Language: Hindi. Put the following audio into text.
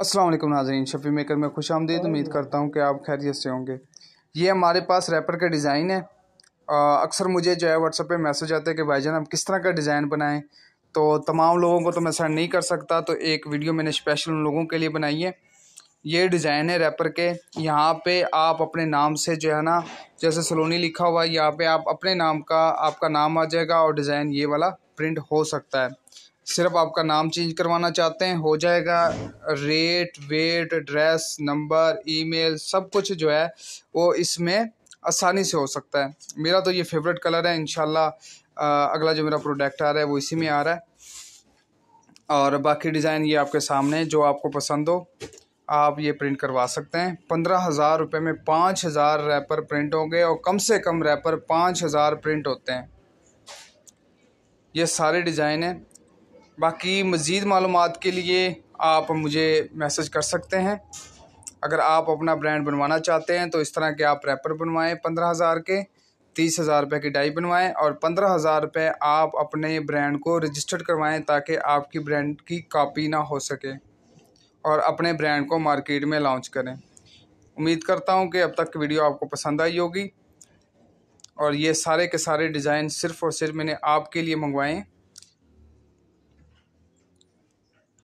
असलम नाजरीन शफी मेकर में खुश आमदीद उम्मीद करता हूँ कि आप खैरियत से होंगे ये हमारे पास रैपर का डिज़ाइन है अक्सर मुझे जो है व्हाट्सएप पे मैसेज आते हैं कि भाईजान आप किस तरह का डिज़ाइन बनाएं तो तमाम लोगों को तो मैं सेंड नहीं कर सकता तो एक वीडियो मैंने स्पेशल उन लोगों के लिए बनाई है ये डिज़ाइन है रैपर के यहाँ पर आप अपने नाम से जो है ना जैसे सलोनी लिखा हुआ है यहाँ पे आप अपने नाम का आपका नाम आ जाएगा और डिज़ाइन ये वाला प्रिंट हो सकता है सिर्फ आपका नाम चेंज करवाना चाहते हैं हो जाएगा rate weight address number email सब कुछ जो है वो इसमें आसानी से हो सकता है मेरा तो ये फेवरेट कलर है इनशाला अगला जो मेरा प्रोडक्ट आ रहा है वो इसी में आ रहा है और बाकी डिज़ाइन ये आपके सामने जो आपको पसंद हो आप ये प्रिंट करवा सकते हैं पंद्रह हज़ार रुपये में पाँच हज़ार रैपर प्रिंट होंगे और कम से कम रैपर पाँच हज़ार प्रिंट होते हैं ये सारे डिज़ाइन हैं बाकी मज़ीद मालूम के लिए आप मुझे मैसेज कर सकते हैं अगर आप अपना ब्रांड बनवाना चाहते हैं तो इस तरह के आप रैपर बनवाएं पंद्रह हज़ार के तीस हज़ार रुपये की डाई बनवाएं और पंद्रह हज़ार रुपये आप अपने ब्रांड को रजिस्टर्ड करवाएं ताकि आपकी ब्रांड की कॉपी ना हो सके और अपने ब्रांड को मार्केट में लॉन्च करें उम्मीद करता हूं कि अब तक वीडियो आपको पसंद आई होगी और ये सारे के सारे डिज़ाइन सिर्फ़ और सिर्फ मैंने आपके लिए मंगवाएँ